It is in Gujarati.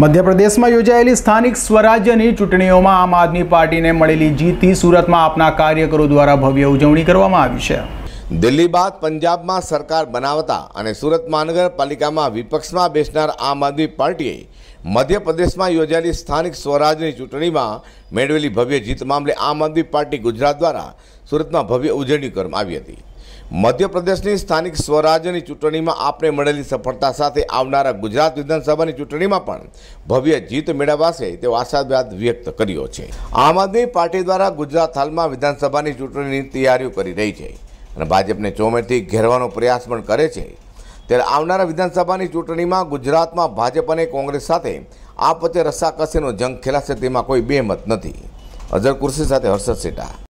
મધ્યપ્રદેશમાં યોજાયેલી સ્થાનિક સ્વરાજ્યની ચૂંટણીઓમાં આમ આદમી પાર્ટીને મળેલી જીતથી સુરતમાં આપના કાર્યકરો દ્વારા ભવ્ય ઉજવણી કરવામાં આવી છે દિલ્હી બાદ પંજાબમાં સરકાર બનાવતા અને સુરત મહાનગરપાલિકામાં વિપક્ષમાં બેસનાર આમ આદમી પાર્ટીએ મધ્યપ્રદેશમાં યોજાયેલી સ્થાનિક સ્વરાજ્યની ચૂંટણીમાં મેળવેલી ભવ્ય જીત મામલે આમ આદમી પાર્ટી ગુજરાત દ્વારા સુરતમાં ભવ્ય ઉજવણી કરવામાં આવી હતી મધ્યપ્રદેશની સ્થાનિક સ્વરાજ્યની ચૂંટણીમાં આપણે મળેલી સફળતા સાથે આવનારા ગુજરાત વિધાનસભાની ચૂંટણીમાં પણ ભવ્ય જીત મેળવવાશે તેવો આશાવાદ વ્યક્ત કર્યો છે આમ આદમી પાર્ટી દ્વારા ગુજરાત હાલમાં વિધાનસભાની ચૂંટણીની તૈયારીઓ કરી રહી છે અને ભાજપને ચોમેથી ઘેરવાનો પ્રયાસ પણ કરે છે ત્યારે આવનારા વિધાનસભાની ચૂંટણીમાં ગુજરાતમાં ભાજપ અને કોંગ્રેસ સાથે આ વચ્ચે રસ્સાકસીનો જંગ ખેલાશે તેમાં કોઈ બે મત નથી અઝર કુર્સી સાથે હર્ષદ સેટા